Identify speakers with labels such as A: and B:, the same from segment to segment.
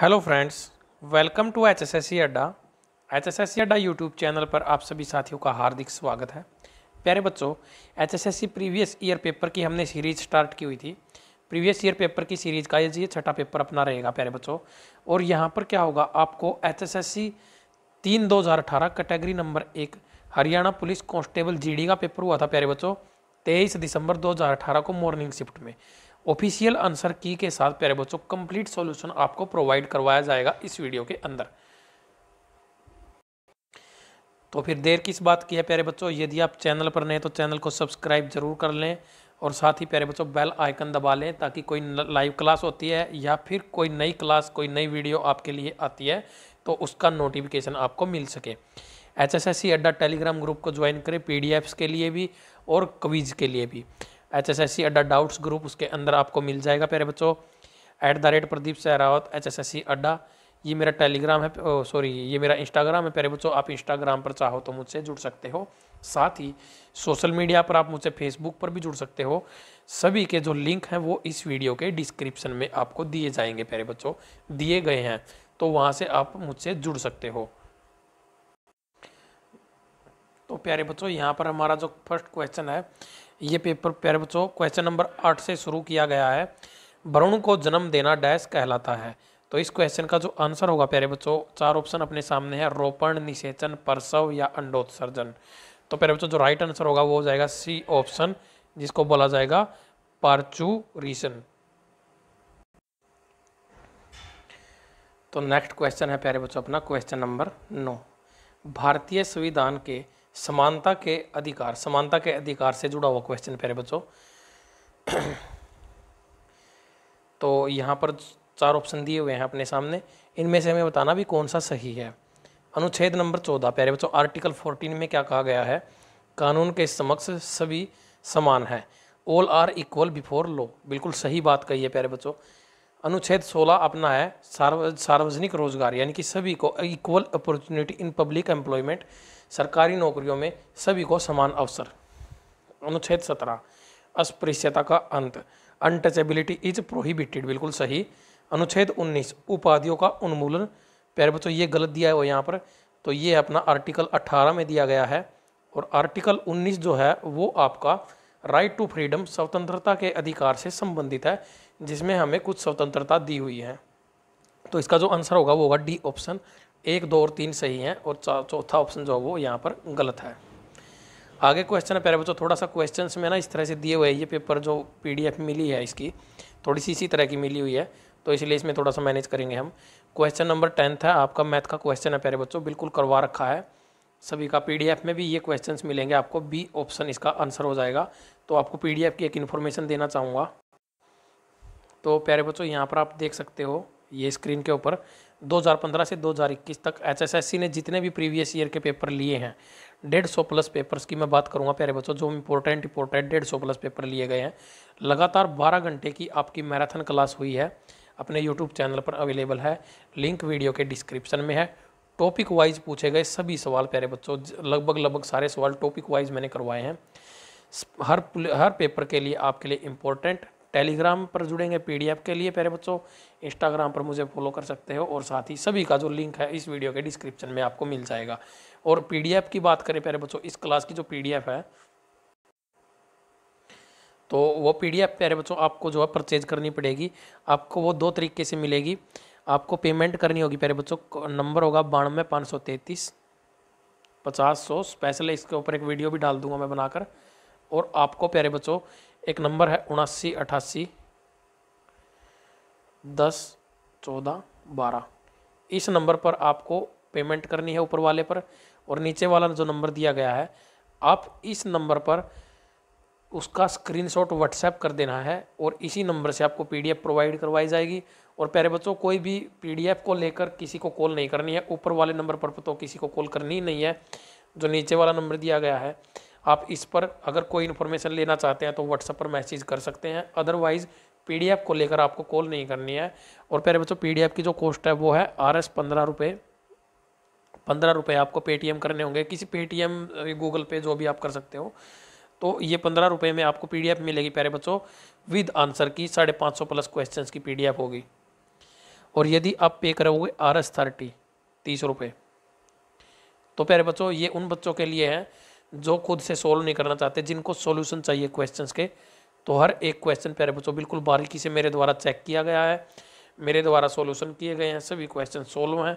A: hello friends welcome to H S S C Adda H S S C अड्डा YouTube channel पर आप सभी साथियों का हार्दिक स्वागत है प्यारे बच्चों H S S C previous year paper की हमने सीरीज स्टार्ट की हुई थी प्रीवियस ईयर पेपर की सीरीज का ये छठा पेपर अपना रहेगा प्यारे बच्चों और यहाँ पर क्या होगा आपको एच एस एस सी तीन दो हज़ार अठारह कैटेगरी नंबर एक हरियाणा पुलिस कांस्टेबल डी का पेपर हुआ था प्यारे बच्चों तेईस दिसंबर अठारह को मॉर्निंग शिफ्ट में ऑफिशियल आंसर की के साथ प्यारे बच्चों कंप्लीट सॉल्यूशन आपको प्रोवाइड करवाया जाएगा इस वीडियो के अंदर तो फिर देर किस बात की है प्यारे बच्चों यदि आप चैनल पर नए तो चैनल को सब्सक्राइब जरूर कर लें और साथ ही प्यारे बच्चों बेल आइकन दबा लें ताकि कोई लाइव क्लास होती है या फिर कोई नई क्लास कोई नई वीडियो आपके लिए आती है तो उसका नोटिफिकेशन आपको मिल सके H S S C Adda Telegram group को ज्वाइन करें पी के लिए भी और क्विज के लिए भी एच एस एस सी अड्डा डाउट्स ग्रुप उसके अंदर आपको मिल जाएगा प्यारे बच्चों at the rate Pradeep Sehrawat H S S C Adda ये मेरा टेलीग्राम है सॉरी ये मेरा इंस्टाग्राम है प्यारे बच्चों आप इंस्टाग्राम पर चाहो तो मुझसे जुड़ सकते हो साथ ही सोशल मीडिया पर आप मुझसे फेसबुक पर भी जुड़ सकते हो सभी के जो लिंक हैं वो इस वीडियो के डिस्क्रिप्शन में आपको दिए जाएंगे प्यारे बच्चों दिए गए हैं तो वहाँ से आप मुझसे जुड़ सकते हो तो प्यारे बच्चों यहाँ पर हमारा जो फर्स्ट क्वेश्चन है ये पेपर प्यारे बच्चों क्वेश्चन नंबर आठ से शुरू किया गया है वरुण को जन्म देना डैश कहलाता है तो इस क्वेश्चन का जो आंसर होगा प्यारे बच्चों चार ऑप्शन अपने सामने है रोपण निषेचन परसव या अंडोत्सर्जन तो प्यारे बच्चों जो राइट आंसर होगा वो हो जाएगा सी ऑप्शन जिसको बोला जाएगा पार्चूरीशन तो नेक्स्ट क्वेश्चन है प्यारे बच्चों अपना क्वेश्चन नंबर नौ भारतीय संविधान के समानता के अधिकार समानता के अधिकार से जुड़ा हुआ क्वेश्चन प्यारे बच्चों तो यहाँ पर चार ऑप्शन दिए हुए हैं अपने सामने इनमें से हमें बताना भी कौन सा सही है अनुच्छेद नंबर चौदह प्यारे बच्चों आर्टिकल फोर्टीन में क्या कहा गया है कानून के समक्ष सभी समान है all are equal before law बिल्कुल सही बात कही है प्यारे बच्चों अनुच्छेद 16 अपना है सार्व सार्वजनिक रोजगार यानी कि सभी को equal opportunity in public employment सरकारी नौकरियों में सभी को समान अवसर अनुच्छेद सत्रह अस्पृश्यता का अंत अनटचेबिलिटी इज प्रोहिबिटेड बिल्कुल सही अनुच्छेद उन्नीस उपाधियों का उन्मूलन प्यारे बच्चों तो ये गलत दिया है वो यहाँ पर तो ये अपना आर्टिकल अट्ठारह में दिया गया है और आर्टिकल उन्नीस जो है वो आपका राइट टू फ्रीडम स्वतंत्रता के अधिकार से संबंधित है जिसमें हमें कुछ स्वतंत्रता दी हुई है तो इसका जो आंसर होगा वो होगा डी ऑप्शन एक दो और तीन सही हैं और चौथा ऑप्शन जो है वो यहाँ पर गलत है आगे क्वेश्चन है प्यारे बच्चों थोड़ा सा क्वेश्चन में ना इस तरह से दिए हुए ये पेपर जो पी मिली है इसकी थोड़ी सी इसी तरह की मिली हुई है तो इसलिए इसमें थोड़ा सा मैनेज करेंगे हम क्वेश्चन नंबर टेंथ है आपका मैथ का क्वेश्चन है प्यारे बच्चों बिल्कुल करवा रखा है सभी का पीडीएफ में भी ये क्वेश्चंस मिलेंगे आपको बी ऑप्शन इसका आंसर हो जाएगा तो आपको पीडीएफ की एक इन्फॉर्मेशन देना चाहूँगा तो प्यारे बच्चों यहाँ पर आप देख सकते हो ये स्क्रीन के ऊपर 2015 से 2021 तक एचएसएससी ने जितने भी प्रीवियस ईयर के पेपर लिए हैं डेढ़ सौ प्लस पेपर्स की मैं बात करूंगा प्यारे बच्चों जो इंपॉर्टेंट इंपॉर्टेंट डेढ़ सौ प्लस पेपर लिए गए हैं लगातार बारह घंटे की आपकी मैराथन क्लास हुई है अपने यूट्यूब चैनल पर अवेलेबल है लिंक वीडियो के डिस्क्रिप्शन में है टॉपिक वाइज पूछे गए सभी सवाल प्यारे बच्चों लगभग लगभग सारे सवाल टॉपिक वाइज मैंने करवाए हैं हर हर पेपर के लिए आपके लिए इम्पोर्टेंट टेलीग्राम पर जुड़ेंगे पीडीएफ के लिए प्यारे बच्चों इंस्टाग्राम पर मुझे फॉलो कर सकते हो और साथ ही सभी का जो लिंक है इस वीडियो के डिस्क्रिप्शन में आपको मिल जाएगा और पीडीएफ की बात करें प्यारे बच्चों इस क्लास की जो पीडीएफ है तो वो पीडीएफ प्यारे बच्चों आपको जो है परचेज करनी पड़ेगी आपको वो दो तरीके से मिलेगी आपको पेमेंट करनी होगी प्यारे बच्चों नंबर होगा बानवे पाँच सौ तैंतीस पचास सौ स्पेशल इसके ऊपर एक वीडियो भी डाल दूंगा मैं बनाकर और आपको प्यारे बच्चों एक नंबर है उनासी अठासी दस चौदह बारह इस नंबर पर आपको पेमेंट करनी है ऊपर वाले पर और नीचे वाला जो नंबर दिया गया है आप इस नंबर पर उसका स्क्रीनशॉट व्हाट्सएप कर देना है और इसी नंबर से आपको पीडीएफ प्रोवाइड करवाई जाएगी और प्यारे बच्चों कोई भी पीडीएफ को लेकर किसी को कॉल नहीं करनी है ऊपर वाले नंबर पर तो किसी को कॉल करनी ही नहीं है जो नीचे वाला नंबर दिया गया है आप इस पर अगर कोई इन्फॉर्मेशन लेना चाहते हैं तो व्हाट्सएप पर मैसेज कर सकते हैं अदरवाइज़ पीडीएफ को लेकर आपको कॉल नहीं करनी है और प्यारे बच्चों पीडीएफ की जो कॉस्ट है वो है आर एस पंद्रह रुपये पंद्रह रुपये आपको पेटीएम करने होंगे किसी पेटीएम गूगल पे जो भी आप कर सकते हो तो ये पंद्रह रुपये में आपको पीडीएफ मिलेगी प्यारे बच्चों विद आंसर की साढ़े पाँच सौ प्लस क्वेश्चन की पीडीएफ होगी और यदि आप पे करोगे आर एस थर्टी तीस रुपये तो प्यारे बच्चों ये उन बच्चों के लिए है जो खुद से सोल्व नहीं करना चाहते जिनको सोल्यूशन चाहिए क्वेश्चन के तो हर एक क्वेश्चन प्यारे बच्चों बिल्कुल बारीकी से मेरे द्वारा चेक किया गया है मेरे द्वारा सोल्यूशन किए गए हैं सभी क्वेश्चन सोल्व हैं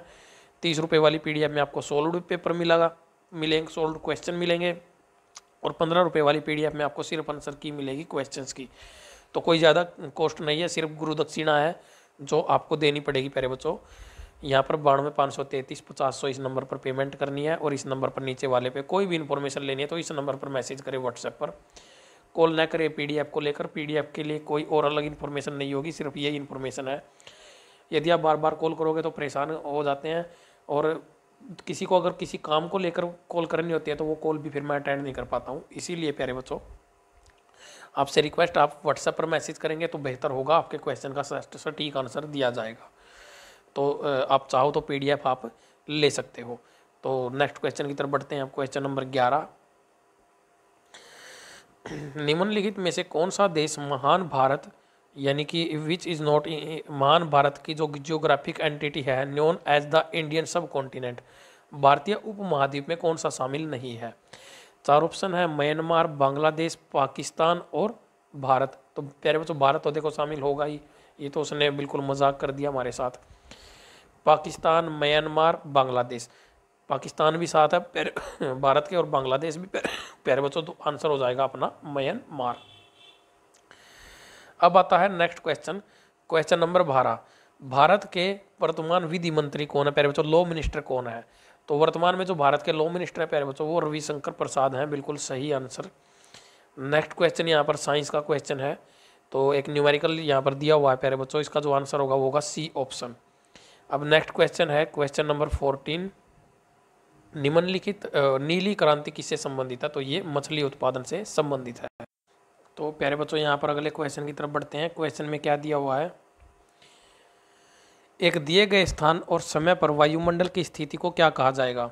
A: तीस रुपये वाली पी में आपको सोल्व पेपर मिलागा मिलेंगे सोल्व क्वेश्चन मिलेंगे और पंद्रह रुपये वाली पी में आपको सिर्फ आंसर की मिलेगी क्वेश्चन की तो कोई ज़्यादा कॉस्ट नहीं है सिर्फ गुरु दक्षिणा है जो आपको देनी पड़ेगी प्यारे बच्चों यहाँ पर बानवे पाँच सौ तैंतीस पचास सौ इस नंबर पर पेमेंट करनी है और इस नंबर पर नीचे वाले पे कोई भी इन्फॉर्मेशन लेनी है तो इस नंबर पर मैसेज करें व्हाट्सएप पर कॉल ना करें पीडीएफ को लेकर पीडीएफ के लिए कोई और अलग इन्फॉर्मेशन नहीं होगी सिर्फ यही इन्फॉर्मेशन है यदि आप बार बार कॉल करोगे तो परेशान हो जाते हैं और किसी को अगर किसी काम को लेकर कॉल करनी होती है तो वो कॉल भी फिर मैं अटेंड नहीं कर पाता हूँ इसीलिए प्यारे बच्चों आपसे रिक्वेस्ट आप व्हाट्सएप पर मैसेज करेंगे तो बेहतर होगा आपके क्वेश्चन का सटीक आंसर दिया जाएगा तो आप चाहो तो पी आप ले सकते हो तो नेक्स्ट क्वेश्चन की तरफ बढ़ते हैं आप क्वेश्चन नंबर ग्यारह निम्नलिखित में से कौन सा देश महान भारत यानी कि विच इज़ नॉट महान भारत की जो जियोग्राफिक एंटिटी है known as the Indian subcontinent भारतीय उपमहाद्वीप में कौन सा शामिल नहीं है चार ऑप्शन है म्यांमार बांग्लादेश पाकिस्तान और भारत तो प्यारे बच्चों भारत तो देखो शामिल होगा ही ये तो उसने बिल्कुल मजाक कर दिया हमारे साथ पाकिस्तान म्यांमार बांग्लादेश पाकिस्तान भी साथ है पैर भारत के और बांग्लादेश भी पैर पैर बच्चों तो आंसर हो जाएगा अपना म्यांमार अब आता है नेक्स्ट क्वेश्चन क्वेश्चन नंबर बारह भारत के वर्तमान विधि मंत्री कौन है पैर बच्चों लॉ मिनिस्टर कौन है तो वर्तमान में जो भारत के लॉ मिनिस्टर है पैर बच्चों वो रविशंकर प्रसाद हैं बिल्कुल सही आंसर नेक्स्ट क्वेश्चन यहाँ पर साइंस का क्वेश्चन है तो एक न्यूमेरिकल यहाँ पर दिया हुआ है पैर बच्चों इसका जो आंसर होगा वो होगा सी ऑप्शन अब नेक्स्ट क्वेश्चन है क्वेश्चन नंबर फोर्टीन निम्नलिखित नीली क्रांति किससे संबंधित है तो ये मछली उत्पादन से संबंधित है तो प्यारे बच्चों यहाँ पर अगले क्वेश्चन की तरफ बढ़ते हैं क्वेश्चन में क्या दिया हुआ है एक दिए गए स्थान और समय पर वायुमंडल की स्थिति को क्या कहा जाएगा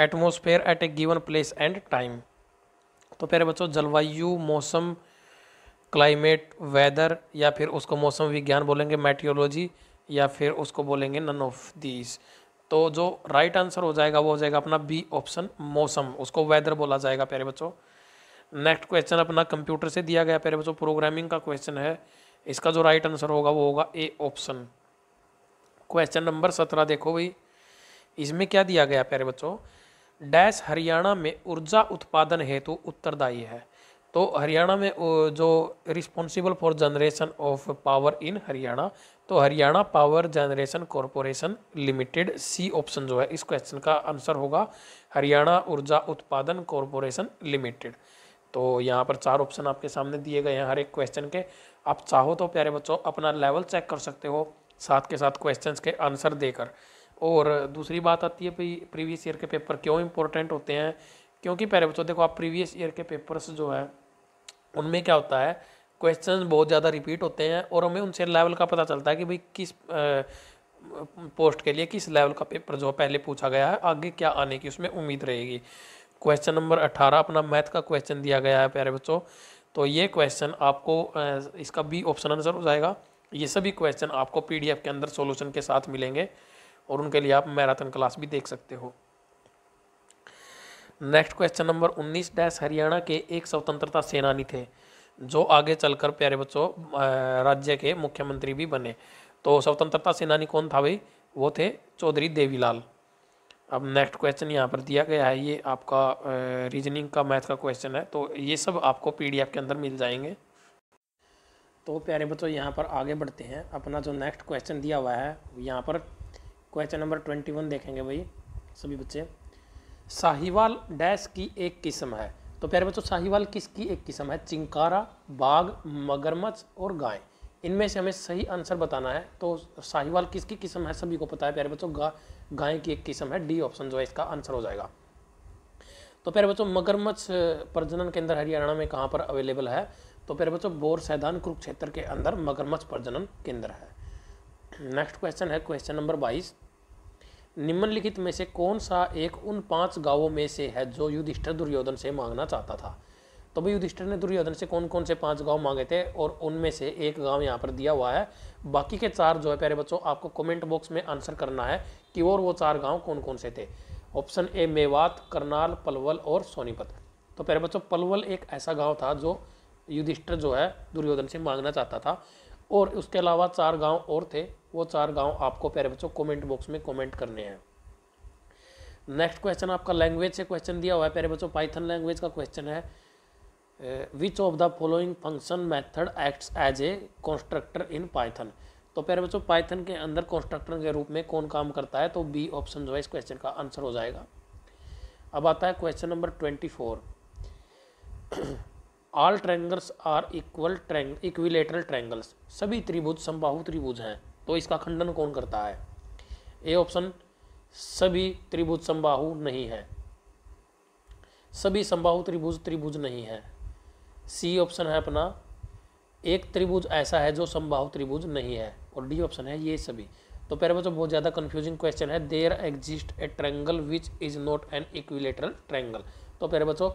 A: atmosphere at a given place and time तो प्यारे बच्चों जलवायु मौसम क्लाइमेट वेदर या फिर उसको मौसम विज्ञान बोलेंगे मेट्रियोलॉजी या फिर उसको बोलेंगे नन ऑफ दीज तो जो राइट right आंसर हो जाएगा वो हो जाएगा अपना बी ऑप्शन मौसम उसको वेदर बोला जाएगा प्यारे बच्चों नेक्स्ट क्वेश्चन अपना कंप्यूटर से दिया गया प्यारे बच्चों प्रोग्रामिंग का क्वेश्चन है इसका जो राइट right आंसर होगा वो होगा ए ऑप्शन क्वेश्चन नंबर सत्रह देखो भाई इसमें क्या दिया गया प्यारे बच्चों डैश हरियाणा में ऊर्जा उत्पादन हेतु उत्तरदायी है तो हरियाणा में जो responsible for generation of power in Haryana तो Haryana power generation corporation limited C option जो है इस क्वेश्चन का आंसर होगा हरियाणा ऊर्जा उत्पादन कॉरपोरेशन लिमिटेड तो यहाँ पर चार ऑप्शन आपके सामने दिए गए हैं हर एक क्वेश्चन के आप चाहो तो प्यारे बच्चों अपना लेवल चेक कर सकते हो साथ के साथ क्वेश्चन के आंसर देकर और दूसरी बात आती है भाई प्रीवियस ईयर के पेपर क्यों इंपॉर्टेंट होते हैं क्योंकि पहले बच्चों तो देखो आप प्रीवियस ईयर के पेपर्स जो है उनमें क्या होता है क्वेश्चन बहुत ज़्यादा रिपीट होते हैं और हमें उनसे लेवल का पता चलता है कि भाई किस पोस्ट के लिए किस लेवल का पेपर जो पहले पूछा गया है आगे क्या आने की उसमें उम्मीद रहेगी क्वेश्चन नंबर अट्ठारह अपना मैथ का क्वेश्चन दिया गया है प्यारे बच्चों तो ये क्वेश्चन आपको इसका बी ऑप्शन आंसर हो जाएगा ये सभी क्वेश्चन आपको पीडीएफ के अंदर सॉल्यूशन के साथ मिलेंगे और उनके लिए आप मैराथन क्लास भी देख सकते हो नेक्स्ट क्वेश्चन नंबर उन्नीस डैश हरियाणा के एक स्वतंत्रता सेनानी थे जो आगे चलकर प्यारे बच्चों राज्य के मुख्यमंत्री भी बने तो स्वतंत्रता सेनानी कौन था भाई वो थे चौधरी देवीलाल अब नेक्स्ट क्वेश्चन यहाँ पर दिया गया है ये आपका रीजनिंग का मैथ का क्वेश्चन है तो ये सब आपको पीडीएफ के अंदर मिल जाएंगे तो प्यारे बच्चों यहाँ पर आगे बढ़ते हैं अपना जो नेक्स्ट क्वेश्चन दिया हुआ है यहाँ पर क्वेश्चन नंबर ट्वेंटी वन देखेंगे भाई सभी बच्चे साहिवाल डैश की एक किस्म है तो प्यारे बच्चों साहिवाल किसकी एक किस्म है चिंकारा बाघ मगरमच्छ और गाय इनमें से हमें सही आंसर बताना है तो साहिवाल किसकी किस्म है सभी को पता है प्यारे बच्चों गा गाय की एक किस्म है डी ऑप्शन जो है इसका आंसर हो जाएगा तो प्यारे बच्चों मगरमच्छ प्रजनन केंद्र हरियाणा में कहाँ पर अवेलेबल है तो प्यारे बच्चों बोर सैदान कुरुक्षेत्र के अंदर मगरमच्छ प्रजनन केंद्र है नेक्स्ट क्वेश्चन है क्वेश्चन नंबर बाईस निम्नलिखित में से कौन सा एक उन पांच गांवों में से है जो युधिष्ठर दुर्योधन से मांगना चाहता था तो भाई युधिष्ठर ने दुर्योधन से कौन कौन से पांच गांव मांगे थे और उनमें से एक गांव यहाँ पर दिया हुआ है बाकी के चार जो है प्यारे बच्चों आपको कमेंट बॉक्स में आंसर करना है कि और वो चार गाँव कौन कौन से थे ऑप्शन ए मेवात करनाल पलवल और सोनीपत तो प्यारे बच्चों पलवल एक ऐसा गाँव था जो युधिष्ठर जो है दुर्योधन से मांगना चाहता था और उसके अलावा चार गाँव और थे वो चार गांव आपको प्यारे बच्चों कमेंट बॉक्स में कमेंट करने हैं नेक्स्ट क्वेश्चन आपका लैंग्वेज से क्वेश्चन दिया हुआ है प्यारे बच्चों पाइथन लैंग्वेज का क्वेश्चन है which of the following function method acts as a constructor in Python तो प्यारे बच्चों पाइथन के अंदर कॉन्स्ट्रक्टर के रूप में कौन काम करता है तो बी ऑप्शन जो है इस क्वेश्चन का आंसर हो जाएगा अब आता है question number twenty four all triangles are equal triangle equilateral triangles सभी त्रिभुज समबाहु त्रिभुज हैं तो इसका खंडन कौन करता है ए ऑप्शन सभी त्रिभुज संबाहु नहीं है सभी संबाहु त्रिभुज त्रिभुज नहीं है सी ऑप्शन है अपना एक त्रिभुज ऐसा है जो संबाहु त्रिभुज नहीं है और डी ऑप्शन है ये सभी तो पहले बच्चों बहुत ज़्यादा कंफ्यूजिंग क्वेश्चन है there exist a triangle which is not an equilateral triangle तो पहले बच्चों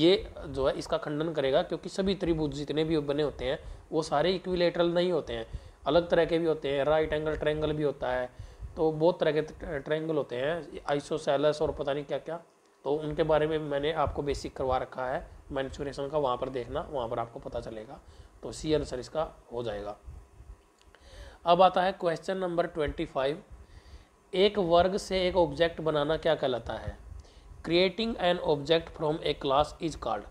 A: ये जो है इसका खंडन करेगा क्योंकि सभी त्रिभुज जितने भी बने होते हैं वो सारे इक्विलेटरल नहीं होते हैं अलग तरह के भी होते हैं राइट एंगल ट्रैंगल भी होता है तो बहुत तरह के ट्रैंगल होते हैं आइसोसेलस और पता नहीं क्या क्या तो उनके बारे में मैंने आपको बेसिक करवा रखा है मैन्सुरेशन का वहाँ पर देखना वहाँ पर आपको पता चलेगा तो सी आंसर इसका हो जाएगा अब आता है क्वेश्चन नंबर ट्वेंटी फाइव एक वर्ग से एक ऑब्जेक्ट बनाना क्या कहलाता है creating an object from a class is called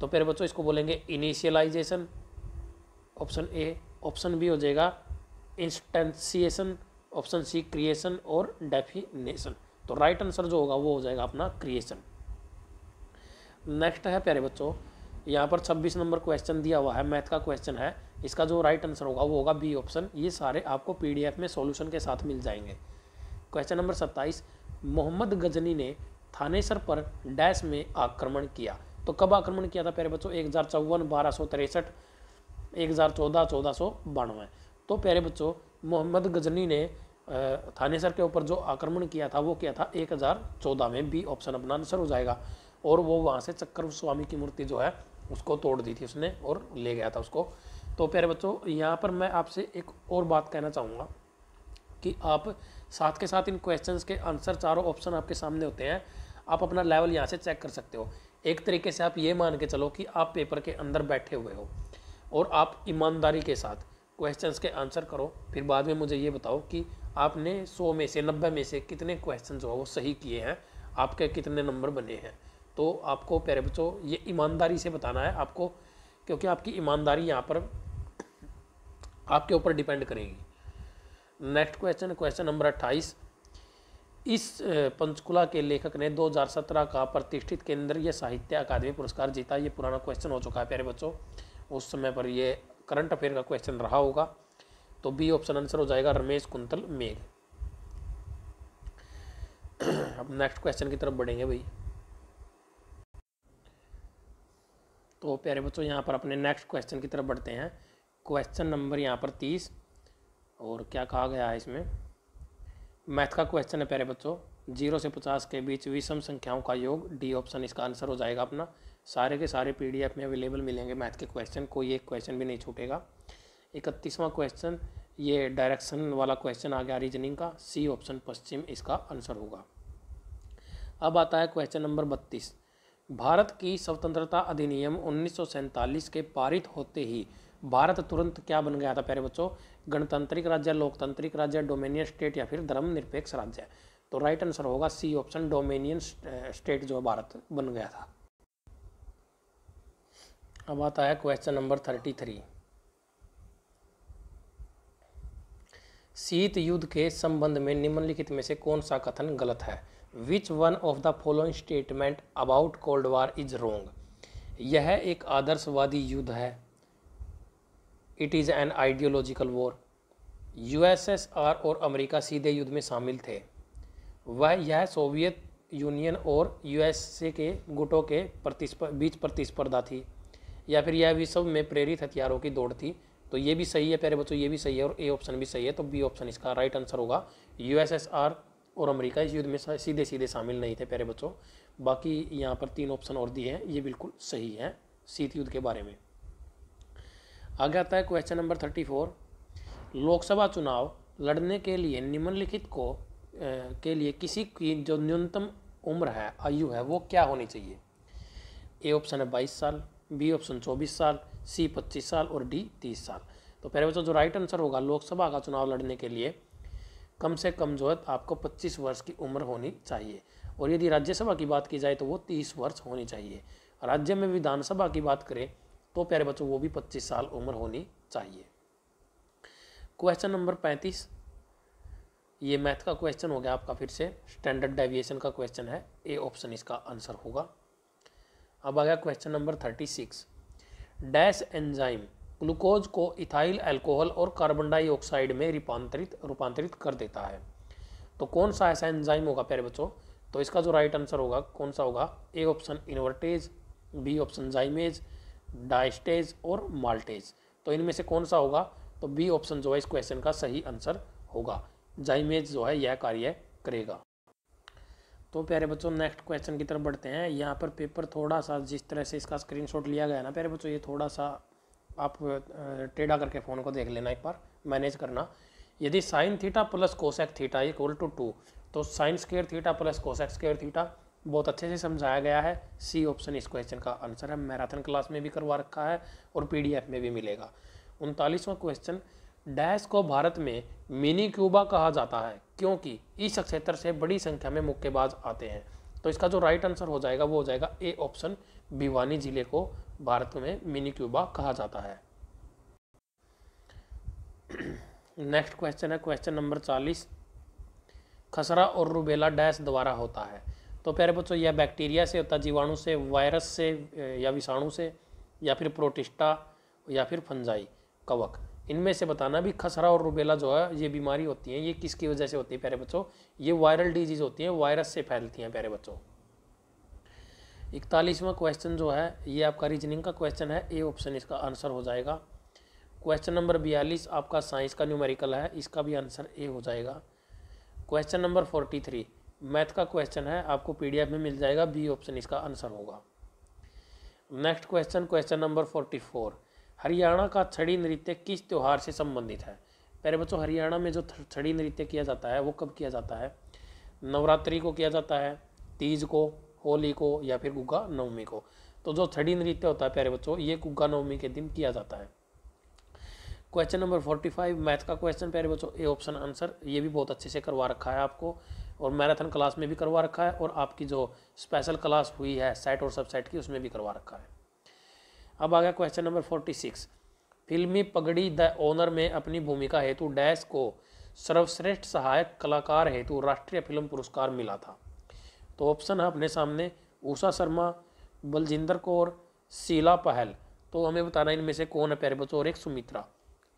A: तो फिर बच्चों इसको बोलेंगे initialization option A option B हो जाएगा इंस्टेंसिएशन ऑप्शन सी क्रिएशन और डेफिनेशन तो राइट आंसर जो होगा वो हो जाएगा अपना क्रिएशन नेक्स्ट है प्यारे बच्चों यहाँ पर 26 नंबर क्वेश्चन दिया हुआ है मैथ का क्वेश्चन है इसका जो राइट आंसर होगा वो होगा बी ऑप्शन ये सारे आपको पीडीएफ में सॉल्यूशन के साथ मिल जाएंगे क्वेश्चन नंबर 27 मोहम्मद गजनी ने थानेसर पर डैश में आक्रमण किया तो कब आक्रमण किया था प्यारे बच्चों एक हज़ार चौवन बारह सौ तिरसठ एक हज़ार चौदह चौदह सौ बानवे तो प्यारे बच्चों मोहम्मद गजनी ने थानेसर के ऊपर जो आक्रमण किया था वो किया था एक हज़ार चौदह में बी ऑप्शन अपना आंसर हो जाएगा और वो वहाँ से चक्कर स्वामी की मूर्ति जो है उसको तोड़ दी थी उसने और ले गया था उसको तो प्यारे बच्चों यहाँ पर मैं आपसे एक और बात कहना चाहूँगा कि आप साथ के साथ इन क्वेश्चन के आंसर चारों ऑप्शन आपके सामने होते हैं आप अपना लेवल यहाँ से चेक कर सकते हो एक तरीके से आप ये मान के चलो कि आप पेपर के अंदर बैठे हुए हो और आप ईमानदारी के साथ क्वेश्चंस के आंसर करो फिर बाद में मुझे ये बताओ कि आपने 100 में से 90 में से कितने क्वेश्चन जो है वो सही किए हैं आपके कितने नंबर बने हैं तो आपको प्यारे बच्चों ये ईमानदारी से बताना है आपको क्योंकि आपकी ईमानदारी यहाँ पर आपके ऊपर डिपेंड करेगी नेक्स्ट क्वेश्चन क्वेश्चन नंबर अट्ठाईस इस पंचकुला के लेखक ने 2017 का प्रतिष्ठित केंद्रीय साहित्य अकादमी पुरस्कार जीता ये पुराना क्वेश्चन हो चुका है प्यारे बच्चों उस समय पर ये करंट अफेयर का क्वेश्चन रहा होगा तो बी ऑप्शन आंसर हो जाएगा रमेश कुंतल मेघ अब नेक्स्ट क्वेश्चन की तरफ बढ़ेंगे भाई तो प्यारे बच्चों यहाँ पर अपने नेक्स्ट क्वेश्चन की तरफ बढ़ते हैं क्वेश्चन नंबर यहाँ पर तीस और क्या कहा गया है इसमें मैथ का क्वेश्चन है प्यारे बच्चों जीरो से पचास के बीच विषम संख्याओं का योग डी ऑप्शन इसका आंसर हो जाएगा अपना सारे के सारे पी में अवेलेबल मिलेंगे मैथ के क्वेश्चन कोई एक क्वेश्चन भी नहीं छूटेगा इकतीसवां क्वेश्चन ये डायरेक्शन वाला क्वेश्चन आ गया रीजनिंग का सी ऑप्शन पश्चिम इसका आंसर होगा अब आता है क्वेश्चन नंबर बत्तीस भारत की स्वतंत्रता अधिनियम उन्नीस के पारित होते ही भारत तुरंत क्या बन गया था प्यारे बच्चों गणतांत्रिक राज्य लोकतांत्रिक राज्य डोमेनियन स्टेट या फिर धर्मनिरपेक्ष राज्य तो राइट आंसर होगा सी ऑप्शन डोमेनियन स्टेट जो भारत बन गया था अब आता है क्वेश्चन नंबर थर्टी थ्री शीत युद्ध के संबंध में निम्नलिखित में से कौन सा कथन गलत है which one of the following statement about cold war is wrong यह एक आदर्शवादी युद्ध है it is an ideological war USSR और अमेरिका सीधे युद्ध में शामिल थे वह यह सोवियत यूनियन और यूएसए के गुटों के बीच प्रतिस्पर्धा थी या फिर यह भी सब में प्रेरित हथियारों की दौड़ थी तो ये भी सही है प्यारे बच्चों ये भी सही है और ए ऑप्शन भी सही है तो बी ऑप्शन इसका राइट आंसर होगा यूएसएसआर और अमेरिका इस युद्ध में सीधे सीधे शामिल नहीं थे प्यारे बच्चों बाकी यहाँ पर तीन ऑप्शन और दिए हैं ये बिल्कुल सही है शीत युद्ध के बारे में आगे आता है question number thirty four Lok Sabha चुनाव लड़ने के लिए निम्नलिखित को के लिए किसी की जो न्यूनतम उम्र है आयु है वो क्या होनी चाहिए ए ऑप्शन है बाईस साल बी ऑप्शन चौबीस साल सी पच्चीस साल और डी तीस साल तो पहले बच्चों जो राइट आंसर होगा लोकसभा का चुनाव लड़ने के लिए कम से कम जो है आपको 25 वर्ष की उम्र होनी चाहिए और यदि राज्यसभा की बात की जाए तो वो 30 वर्ष होनी चाहिए राज्य में विधानसभा की बात करें तो प्यारे बच्चों वो भी पच्चीस साल उम्र होनी चाहिए क्वेश्चन नंबर पैंतीस ये मैथ का क्वेश्चन हो गया आपका फिर से स्टैंडर्ड डेविएशन का क्वेश्चन है ए ऑप्शन इसका आंसर होगा अब आ गया question number thirty six dash enzyme glucose को इथाइल अल्कोहल और कार्बन डाइऑक्साइड में रूपांतरित रूपांतरित कर देता है तो कौन सा ऐसा एंजाइम होगा प्यारे बच्चों तो इसका जो राइट आंसर होगा कौन सा होगा A option invertase B option zymase diastase और माल्टेज तो इनमें से कौन सा होगा तो बी ऑप्शन जो है इस क्वेश्चन का सही आंसर होगा जाइमेज जो है यह कार्य करेगा तो प्यारे बच्चों नेक्स्ट क्वेश्चन की तरफ बढ़ते हैं यहाँ पर पेपर थोड़ा सा जिस तरह से इसका स्क्रीनशॉट लिया गया ना प्यारे बच्चों ये थोड़ा सा आप टेढ़ा करके फ़ोन को देख लेना एक बार मैनेज करना यदि sine theta plus cosec theta equal to two तो sine square theta plus cosec square theta बहुत अच्छे से समझाया गया है सी ऑप्शन इस क्वेश्चन का आंसर है मैराथन क्लास में भी करवा रखा है और पीडीएफ में भी मिलेगा उनतालीसवां क्वेश्चन डैश को भारत में मिनी क्यूबा कहा जाता है क्योंकि इस क्षेत्र से बड़ी संख्या में मुक्केबाज आते हैं तो इसका जो राइट आंसर हो जाएगा वो हो जाएगा ए ऑप्शन भिवानी जिले को भारत में मिनी क्यूबा कहा जाता है नेक्स्ट क्वेश्चन है क्वेश्चन नंबर चालीस खसरा और रूबेला डैश द्वारा होता है तो प्यारे बच्चों यह बैक्टीरिया से होता जीवाणु से वायरस से या विषाणु से या फिर प्रोटिस्टा या फिर फंजाई कवक इनमें से बताना भी खसरा और रुबेला जो है ये बीमारी होती है ये किसकी वजह से होती है प्यारे बच्चों ये वायरल डिजीज़ होती है वायरस से फैलती हैं प्यारे बच्चों इकतालीसवां क्वेश्चन जो है ये आपका रीजनिंग का क्वेश्चन है ए ऑप्शन इसका आंसर हो जाएगा क्वेश्चन नंबर बयालीस आपका साइंस का न्यूमेरिकल है इसका भी आंसर ए हो जाएगा question number forty three math का क्वेश्चन है आपको पीडीएफ में मिल जाएगा बी ऑप्शन इसका आंसर होगा next question question number forty four Haryana का छड़ी नृत्य किस त्यौहार से संबंधित है पहले बच्चों हरियाणा में जो छड़ी नृत्य किया जाता है वो कब किया जाता है नवरात्रि को किया जाता है तीज को होली को या फिर गुग्गा नवमी को तो जो छड़ी नृत्य होता है प्यारे बच्चों ये गुग्गा नवमी के दिन किया जाता है question number forty five math का क्वेश्चन प्यारे बच्चों ए ऑप्शन आंसर ये भी बहुत अच्छे से करवा रखा है आपको और मैराथन क्लास में भी करवा रखा है और आपकी जो स्पेशल क्लास हुई है सेट और सबसेट की उसमें भी करवा रखा है अब आ गया क्वेश्चन नंबर फोर्टी सिक्स फिल्मी पगड़ी द ओनर में अपनी भूमिका हेतु डैश को सर्वश्रेष्ठ सहायक कलाकार हेतु राष्ट्रीय फिल्म पुरस्कार मिला था तो ऑप्शन है अपने सामने उषा शर्मा बलजिंदर कौर शीला पहल तो हमें बताना इनमें से कौन है प्यारे बच्चों और एक सुमित्रा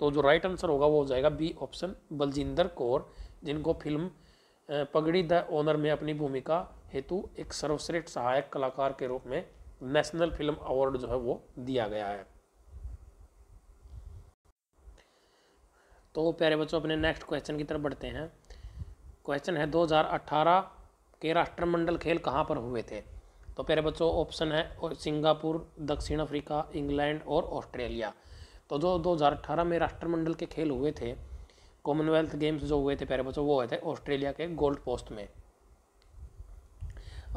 A: तो जो राइट आंसर होगा वो हो जाएगा बी ऑप्शन बलजिंदर कौर जिनको फिल्म पगड़ी द ओनर में अपनी भूमिका हेतु एक सर्वश्रेष्ठ सहायक कलाकार के रूप में नेशनल फिल्म अवार्ड जो है वो दिया गया है तो प्यारे बच्चों अपने नेक्स्ट क्वेश्चन की तरफ बढ़ते हैं क्वेश्चन है 2018 के राष्ट्रमंडल खेल कहाँ पर हुए थे तो प्यारे बच्चों ऑप्शन है सिंगापुर दक्षिण अफ्रीका इंग्लैंड और ऑस्ट्रेलिया तो जो 2018 में राष्ट्रमंडल के खेल हुए थे कॉमनवेल्थ गेम्स जो हुए थे प्यारे बच्चों वो हुए थे ऑस्ट्रेलिया के गोल्ड पोस्ट में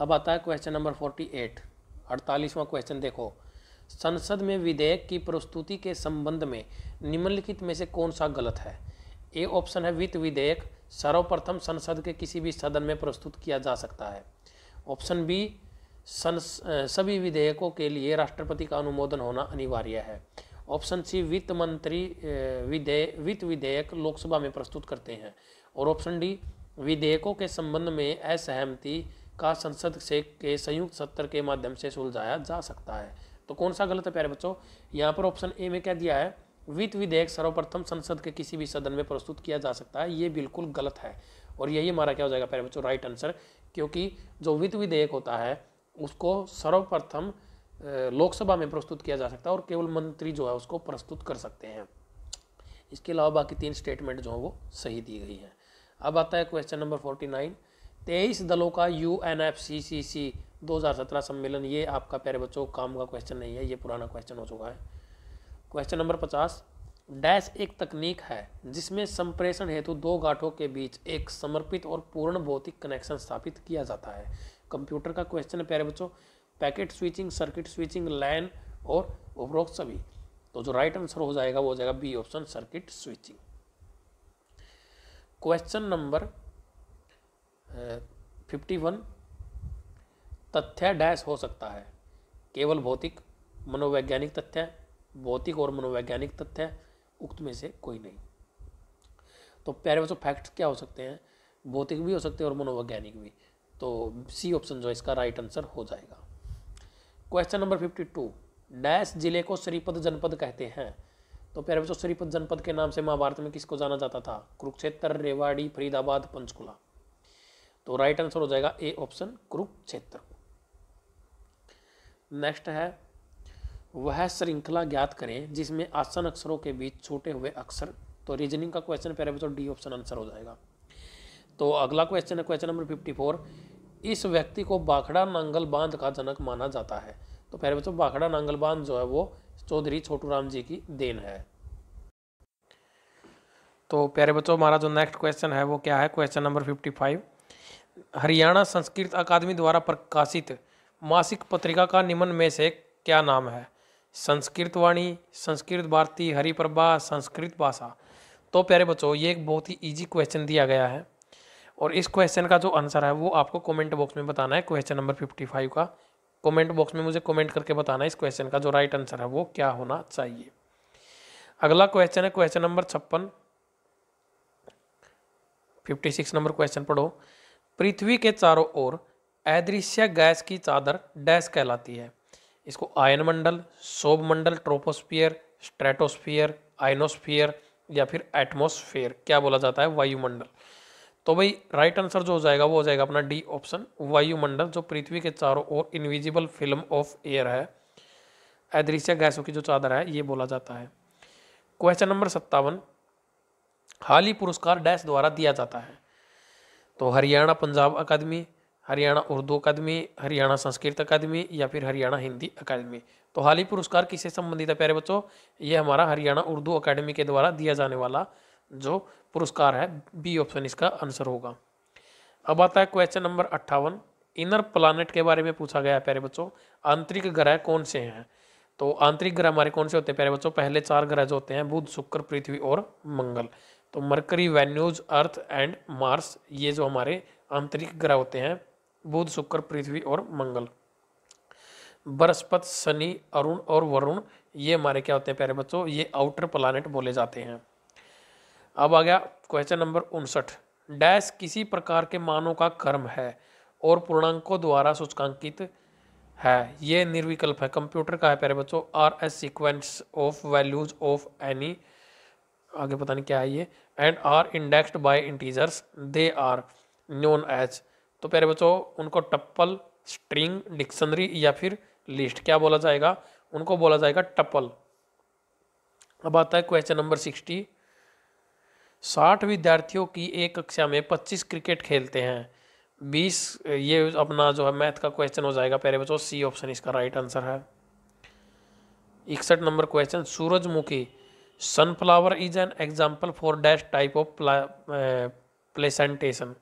A: अब आता है क्वेश्चन नंबर फोर्टी एट अड़तालीसवां क्वेश्चन देखो संसद में विधेयक की प्रस्तुति के संबंध में निम्नलिखित में से कौन सा गलत है ए ऑप्शन है वित्त विधेयक सर्वप्रथम संसद के किसी भी सदन में प्रस्तुत किया जा सकता है ऑप्शन बी संस सभी विधेयकों के लिए राष्ट्रपति का अनुमोदन होना अनिवार्य है ऑप्शन सी वित्त मंत्री विधेयक वित्त विधेयक लोकसभा में प्रस्तुत करते हैं और ऑप्शन डी विधेयकों के संबंध में असहमति का संसद से के संयुक्त सत्र के माध्यम से सुलझाया जा सकता है तो कौन सा गलत है प्यारे बच्चों यहाँ पर ऑप्शन ए में क्या दिया है वित्त विधेयक सर्वप्रथम संसद के किसी भी सदन में प्रस्तुत किया जा सकता है ये बिल्कुल गलत है और यही हमारा क्या हो जाएगा प्यारे बच्चों राइट आंसर क्योंकि जो वित्त विधेयक होता है उसको सर्वप्रथम लोकसभा में प्रस्तुत किया जा सकता है और केवल मंत्री जो है उसको प्रस्तुत कर सकते हैं इसके अलावा बाकी तीन स्टेटमेंट जो है वो सही दी गई हैं अब आता है क्वेश्चन नंबर फोर्टी नाइन तेईस दलों का U N F C C C दो हज़ार सत्रह सम्मेलन ये आपका प्यारे बच्चों काम का क्वेश्चन नहीं है ये पुराना क्वेश्चन हो चुका है क्वेश्चन नंबर पचास डैश एक तकनीक है जिसमें संप्रेषण हेतु दो गांठों के बीच एक समर्पित और पूर्ण भौतिक कनेक्शन स्थापित किया जाता है कंप्यूटर का क्वेश्चन है प्यारे बच्चों packet switching circuit switching LAN और उपरोक्त सभी तो जो राइट आंसर हो जाएगा वो हो जाएगा B option circuit switching question number fifty one तथ्य डैश हो सकता है केवल भौतिक मनोवैज्ञानिक तथ्य भौतिक और मनोवैज्ञानिक तथ्य उक्त में से कोई नहीं तो प्यारे बच्चों फैक्ट क्या हो सकते हैं भौतिक भी हो सकते हैं और मनोवैज्ञानिक भी तो सी ऑप्शन जो इसका राइट आंसर हो जाएगा question number fifty two dash जिले को श्रीपद जनपद कहते हैं तो प्यारे बच्चों श्रीपद जनपद के नाम से महाभारत में किसको जाना जाता था कुरुक्षेत्र रेवाड़ी फरीदाबाद पंचकुला तो राइट आंसर हो जाएगा ए ऑप्शन कुरुक्षेत्र नेक्स्ट है वह श्रृंखला ज्ञात करें जिसमें आसन अक्षरों के बीच छूटे हुए अक्षर तो रीजनिंग का क्वेश्चन पहले भी तो डी ऑप्शन आंसर हो जाएगा तो अगला क्वेश्चन है क्वेश्चन नंबर फिफ्टी फोर इस व्यक्ति को बाखड़ा नांगल बांध का जनक माना जाता है तो पहले तो बाखड़ा नांगल बांध जो है वो चौधरी छोटू राम जी की देन है तो प्यारे बच्चों तो हमारा जो नेक्स्ट क्वेश्चन है वो क्या है question number fifty five Haryana Sanskrit अकादमी द्वारा प्रकाशित मासिक पत्रिका का निम्न में से क्या नाम है संस्कृत वाणी संस्कृत भारती हरिप्रभा संस्कृत भाषा तो प्यारे बच्चों ये एक बहुत ही इजी क्वेश्चन दिया गया है और इस क्वेश्चन का जो आंसर है वो आपको कमेंट बॉक्स में बताना है क्वेश्चन नंबर फिफ्टी फाइव का कमेंट बॉक्स में मुझे कमेंट करके बताना है इस क्वेश्चन का जो राइट आंसर है वो क्या होना चाहिए अगला क्वेश्चन है क्वेश्चन नंबर छप्पन फिफ्टी सिक्स नंबर क्वेश्चन पढ़ो पृथ्वी के चारों ओर अदृश्य गैस की चादर डैश कहलाती है इसको आयन मंडल शोभ मंडल ट्रोपोस्फियर स्ट्रेटोस्फियर आयनोस्फियर या फिर एटमोस्फेयर क्या बोला जाता है वायुमंडल तो भाई राइट आंसर जो हो जाएगा वो हो जाएगा अपना डी ऑप्शन वायुमंडल जो पृथ्वी के चारों ओर इनविजिबल फिल्म ऑफ एयर है अदृश्य गैसों की जो चादर है ये बोला जाता है क्वेश्चन नंबर सत्तावन हाल ही पुरस्कार डैश द्वारा दिया जाता है तो हरियाणा पंजाब अकादमी हरियाणा उर्दू अकादमी हरियाणा संस्कृत अकादमी या फिर हरियाणा हिंदी अकादमी तो हाल ही पुरस्कार किसे संबंधित है प्यारे बच्चों ये हमारा हरियाणा उर्दू अकादमी के द्वारा दिया जाने वाला जो पुरस्कार है बी ऑप्शन इसका आंसर होगा अब आता है क्वेश्चन नंबर अट्ठावन इनर प्लानट के बारे में पूछा गया है प्यारे बच्चों आंतरिक ग्रह कौन से हैं तो आंतरिक ग्रह हमारे कौन से होते हैं प्यारे बच्चों पहले चार ग्रह जो होते हैं बुध शुक्र पृथ्वी और मंगल तो Mercury Venus earth and Mars ये जो हमारे आंतरिक ग्रह होते हैं बुध शुक्र पृथ्वी और मंगल बृहस्पति शनि अरुण और वरुण ये हमारे क्या होते हैं प्यारे बच्चों ये आउटर प्लानट बोले जाते हैं अब आ गया क्वेश्चन नंबर उनसठ डैश किसी प्रकार के मानों का कर्म है और पूर्णांकों द्वारा सूचकांकित है ये निर्विकल्प है कंप्यूटर का है प्यारे बच्चों R S sequence of values of any आगे पता नहीं क्या है ये and are indexed by integers they are known as तो प्यारे बच्चों उनको टप्पल स्ट्रिंग डिक्शनरी या फिर लिस्ट क्या बोला जाएगा उनको बोला जाएगा टप्पल अब आता है क्वेश्चन नंबर सिक्सटी साठ विद्यार्थियों की एक कक्षा में पच्चीस क्रिकेट खेलते हैं बीस ये अपना जो है मैथ का क्वेश्चन हो जाएगा प्यारे बच्चों सी ऑप्शन इसका राइट आंसर है इकसठ नंबर क्वेश्चन सूरजमुखी sunflower is an example for dash type of placentation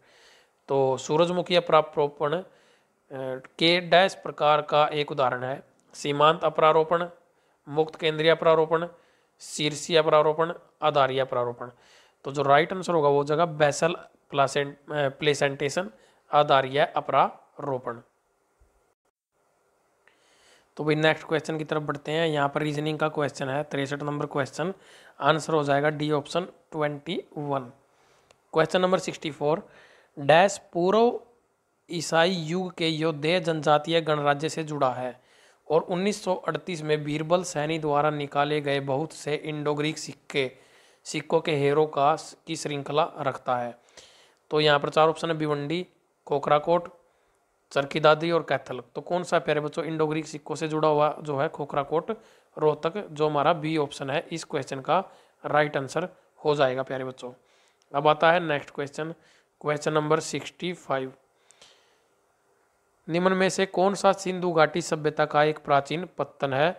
A: तो सूरजमुखी अपरारोपण uh, के डैश प्रकार का एक उदाहरण है सीमांत अपरारोपण मुक्त केंद्रीय अपरारोपण शीर्षीय अपरारोपण आधारीय अपरारोपण तो जो राइट आंसर होगा वो जगह बेसल प्लासेंट प्लेसेंटेशन आधारिया अपरारोपण तो भाई नेक्स्ट क्वेश्चन की तरफ बढ़ते हैं यहाँ पर रीजनिंग का क्वेश्चन है तिरसठ नंबर क्वेश्चन आंसर हो जाएगा D option twenty one question number sixty four dash पूर्व ईसाई युग के योद्धे जनजातीय गणराज्य से जुड़ा है और 1938 में बीरबल सैनी द्वारा निकाले गए बहुत से इंडो ग्रीक सिक्के सिक्कों के हेरो का की श्रृंखला रखता है तो यहाँ पर चार ऑप्शन है भिवंडी कोकराकोट चरकी दादी और कैथल तो कौन सा प्यारे बच्चों इंडो ग्रीक सिक्कों से जुड़ा हुआ जो है खोखरा कोट रोहतक जो हमारा बी ऑप्शन है इस क्वेश्चन का राइट आंसर हो जाएगा प्यारे बच्चों अब आता है next question question number sixty five निम्न में से कौन सा सिंधु घाटी सभ्यता का एक प्राचीन पत्तन है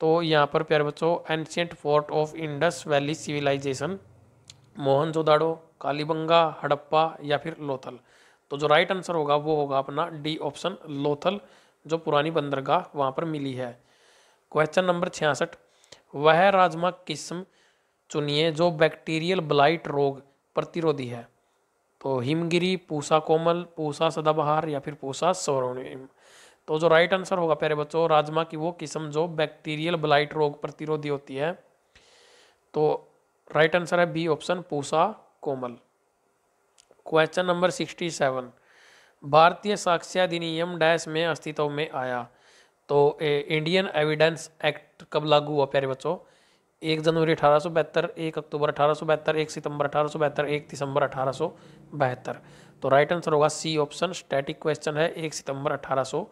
A: तो यहाँ पर प्यारे बच्चों ancient fort of Indus valley civilization Mohenjodaro Kalibangan Harappa या फिर लोथल तो जो राइट आंसर होगा वो होगा अपना डी ऑप्शन लोथल जो पुरानी बंदरगाह वहाँ पर मिली है क्वेश्चन नंबर छियासठ वह राजमा किस्म चुनिए जो बैक्टीरियल ब्लाइट रोग प्रतिरोधी है तो हिमगिरी पूसा कोमल पूसा सदाबहार या फिर पूसा सौरोनिम तो जो राइट आंसर होगा प्यारे बच्चों राजमा की वो किस्म जो बैक्टीरियल ब्लाइट रोग प्रतिरोधी होती है तो राइट आंसर है B option Pusa Komal question number sixty seven भारतीय साक्ष्य अधिनियम डैश में अस्तित्व में आया तो ए, इंडियन एविडेंस एक्ट कब लागू हुआ प्यारे बच्चों एक जनवरी अठारह सौ बहत्तर एक अक्टूबर अठारह सौ बहत्तर एक सितंबर अठारह सौ बहत्तर एक दिसंबर अठारह सौ बहत्तर तो राइट आंसर होगा सी ऑप्शन स्टैटिक क्वेश्चन है एक सितंबर अठारह सौ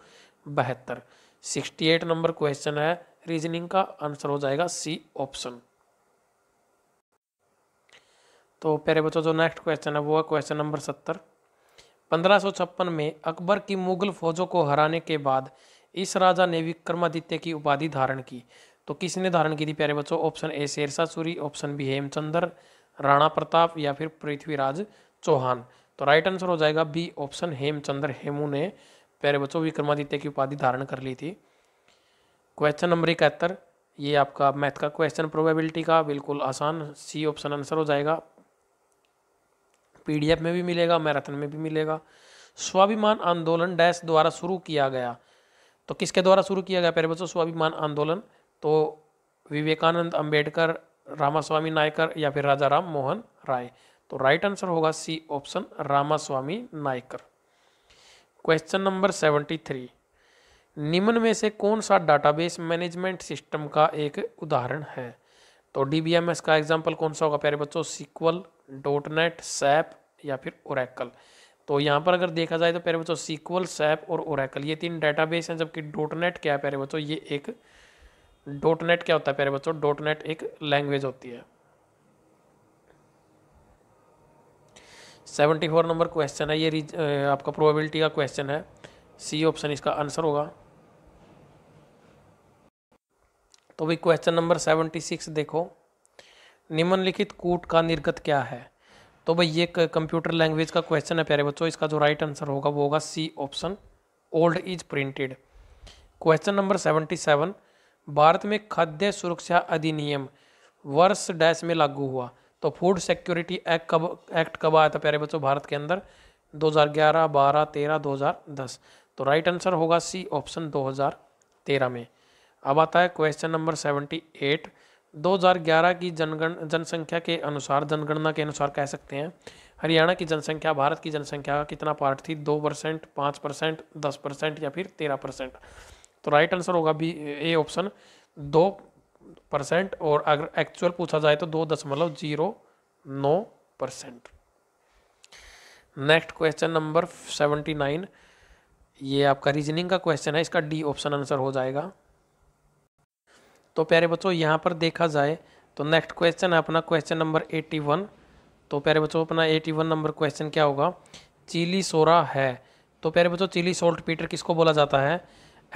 A: बहत्तर सिक्सटी एट नंबर क्वेश्चन है रीजनिंग का आंसर हो जाएगा सी ऑप्शन तो प्यारे बच्चों जो नेक्स्ट क्वेश्चन है वो है क्वेश्चन नंबर सत्तर पंद्रह में अकबर की मुगल फौजों को हराने के बाद इस राजा ने विक्रमादित्य की उपाधि धारण की तो किसने धारण की थी प्यारे बच्चों option A Sher Shah Suri option B Hemchandra Rana Pratap या फिर पृथ्वीराज चौहान तो राइट आंसर हो जाएगा बी ऑप्शन हेमचंद्र हेमू ने प्यारे बच्चों विक्रमादित्य की उपाधि धारण कर ली थी क्वेश्चन नंबर इकहत्तर ये आपका मैथ का क्वेश्चन प्रोबेबिलिटी का बिल्कुल आसान सी ऑप्शन आंसर हो जाएगा पीडीएफ में भी मिलेगा मैराथन में भी मिलेगा स्वाभिमान आंदोलन डैश द्वारा शुरू किया गया तो किसके द्वारा शुरू किया गया पहले बच्चों स्वाभिमान आंदोलन तो विवेकानंद अंबेडकर रामास्वामी नायकर या फिर राजा राम मोहन राय तो राइट आंसर होगा C option Ramaswamy Naicker question number seventy three निम्न में से कौन सा डाटाबेस मैनेजमेंट सिस्टम का एक उदाहरण है तो डी का एग्जाम्पल कौन सा होगा प्यारे बच्चों सीक्वल डॉट नेट सैप या फिर ओरैकल तो यहाँ पर अगर देखा जाए तो प्यारे बच्चों सीक्वल सैप और ओरैकल ये तीन डेटाबेस हैं जबकि डोट नेट क्या है प्यारे बच्चों ये एक डोट नेट क्या होता है प्यारे बच्चों डोट नेट एक लैंग्वेज होती है सेवेंटी फोर नंबर क्वेश्चन है ये आपका प्रोबेबिलिटी का क्वेश्चन है सी ऑप्शन इसका आंसर होगा तो भाई क्वेश्चन नंबर सेवेंटी सिक्स देखो निम्नलिखित कूट का निर्गत क्या है तो भाई ये कंप्यूटर लैंग्वेज का क्वेश्चन है प्यारे बच्चों इसका जो राइट आंसर होगा वो होगा C option old is printed question number seventy seven Bharat में खाद्य सुरक्षा अधिनियम वर्ष डैश में लागू हुआ तो फूड सिक्योरिटी एक्ट कब एक्ट कब आया था प्यारे बच्चों भारत के अंदर 2011, 12, 13, 2010 तो राइट आंसर होगा सी ऑप्शन 2013 में अब आता है क्वेश्चन नंबर 78 2011 की जनगण जनसंख्या के अनुसार जनगणना के अनुसार कह सकते हैं हरियाणा की जनसंख्या भारत की जनसंख्या का कितना पार्ट थी दो परसेंट पाँच परसेंट दस परसेंट या फिर तेरह परसेंट तो राइट आंसर होगा बी ए ऑप्शन दो परसेंट और अगर एक्चुअल पूछा जाए तो दो दशमलव जीरो नौ percent next question number seventy nine ये आपका रीजनिंग का क्वेश्चन है इसका डी ऑप्शन आंसर हो जाएगा तो प्यारे बच्चों यहाँ पर देखा जाए तो नेक्स्ट क्वेश्चन है अपना क्वेश्चन नंबर एट्टी वन तो प्यारे बच्चों अपना एटी वन नंबर क्वेश्चन क्या होगा चिली सोरा है तो प्यारे बच्चों चिली सोल्ट पीटर किसको बोला जाता है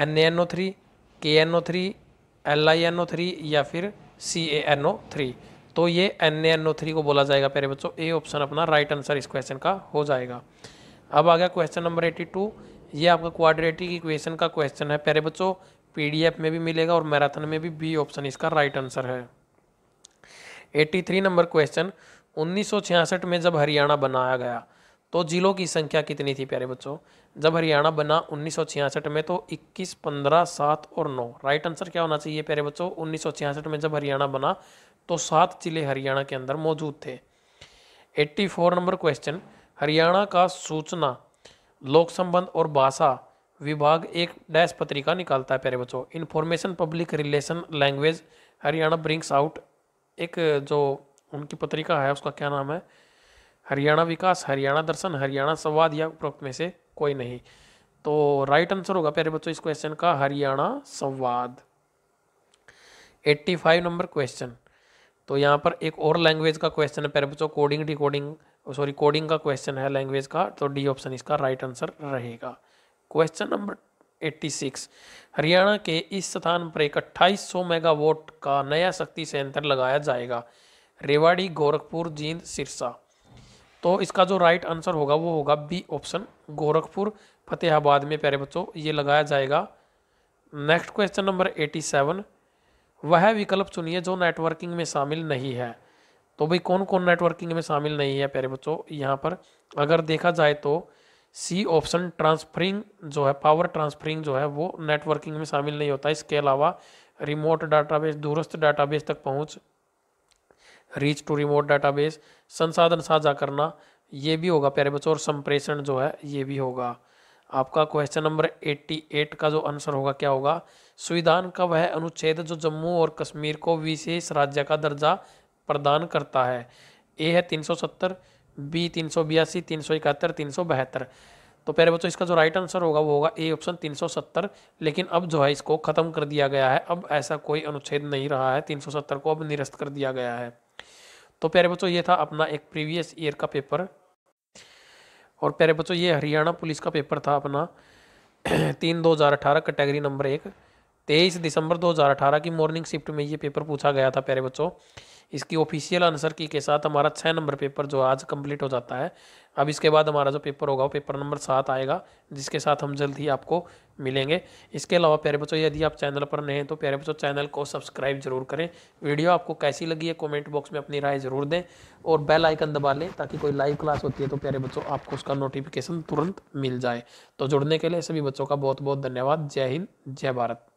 A: N N O three K N O three L I N O three या फिर सी ए एन ओ थ्री तो ये एन एन ओ थ्री को बोला जाएगा प्यारे बच्चों ए ऑप्शन अपना राइट आंसर इस क्वेश्चन का हो जाएगा अब आ गया क्वेश्चन नंबर एट्टी टू ये आपका क्वाड्रेटिक इक्वेशन का क्वेश्चन है प्यारे बच्चों पीडीएफ में भी मिलेगा और मैराथन में भी बी ऑप्शन इसका राइट आंसर है 83 नंबर क्वेश्चन 1966 में जब हरियाणा बनाया गया तो जिलों की संख्या कितनी थी प्यारे बच्चों जब हरियाणा बना 1966 में तो 21, 15, 7 और 9 राइट आंसर क्या होना चाहिए प्यारे बच्चों 1966 में जब हरियाणा बना तो सात जिले हरियाणा के अंदर मौजूद थे 84 नंबर क्वेश्चन हरियाणा का सूचना लोक संबंध और भाषा विभाग एक डैश पत्रिका निकालता है प्यारे बच्चों information public relation language Haryana brings out एक जो उनकी पत्रिका है उसका क्या नाम है हरियाणा विकास हरियाणा दर्शन हरियाणा संवाद या उपरोक्त में से कोई नहीं तो राइट आंसर होगा प्यारे बच्चों इस क्वेश्चन का हरियाणा संवाद 85 नंबर क्वेश्चन तो यहाँ पर एक और लैंग्वेज का क्वेश्चन है प्यारे बच्चों कोडिंग डिकोडिंग सॉरी कोडिंग का क्वेश्चन है लैंग्वेज का तो डी ऑप्शन इसका राइट आंसर रहेगा क्वेश्चन नंबर 86 हरियाणा के इस स्थान पर एक 2800 मेगावाट का नया शक्ति संयंत्र लगाया जाएगा रेवाड़ी गोरखपुर जींद सिरसा तो इसका जो राइट आंसर होगा वो होगा बी ऑप्शन गोरखपुर फतेहाबाद में प्यारे बच्चों ये लगाया जाएगा नेक्स्ट क्वेश्चन नंबर 87 वह विकल्प चुनिए जो नेटवर्किंग में शामिल नहीं है तो भाई कौन कौन नेटवर्किंग में शामिल नहीं है प्यारे बच्चों यहाँ पर अगर देखा जाए तो सी ऑप्शन ट्रांसफरिंग जो है पावर ट्रांसफरिंग जो है वो नेटवर्किंग में शामिल नहीं होता इसके अलावा रिमोट डाटाबेस दूरस्थ डाटाबेस तक पहुंच रीच टू रिमोट डाटाबेस संसाधन साझा करना ये भी होगा प्यारे बच्चों और संप्रेषण जो है ये भी होगा आपका क्वेश्चन नंबर 88 का जो आंसर होगा क्या होगा संविधान का वह अनुच्छेद जो जम्मू और कश्मीर को विशेष राज्य का दर्जा प्रदान करता है ए है सत्तर बी तीन सौ बयासी तीन सौ इकहत्तर तीन सौ बहत्तर तो पहले बच्चों इसका जो राइट आंसर होगा वो होगा ए ऑप्शन 370 लेकिन अब जो है इसको ख़त्म कर दिया गया है अब ऐसा कोई अनुच्छेद नहीं रहा है 370 को अब निरस्त कर दिया गया है तो प्यारे बच्चों ये था अपना एक प्रीवियस ईयर का पेपर और प्यारे बच्चों ये हरियाणा पुलिस का पेपर था अपना तीन दो हज़ार अठारह कैटेगरी नंबर एक तेईस दिसंबर अठारह की मॉर्निंग शिफ्ट में ये पेपर पूछा गया था प्यारे बच्चों इसकी ऑफिशियल आंसर की के साथ हमारा छः नंबर पेपर जो आज कंप्लीट हो जाता है अब इसके बाद हमारा जो पेपर होगा वो पेपर नंबर सात आएगा जिसके साथ हम जल्द ही आपको मिलेंगे इसके अलावा प्यारे बच्चों यदि आप चैनल पर नए हैं तो प्यारे बच्चों चैनल को सब्सक्राइब जरूर करें वीडियो आपको कैसी लगी है कमेंट बॉक्स में अपनी राय ज़रूर दें और बेल आइकन दबा लें ताकि कोई लाइव क्लास होती है तो प्यारे बच्चों आपको उसका नोटिफिकेशन तुरंत मिल जाए तो जुड़ने के लिए सभी बच्चों का बहुत बहुत धन्यवाद जय हिंद जय भारत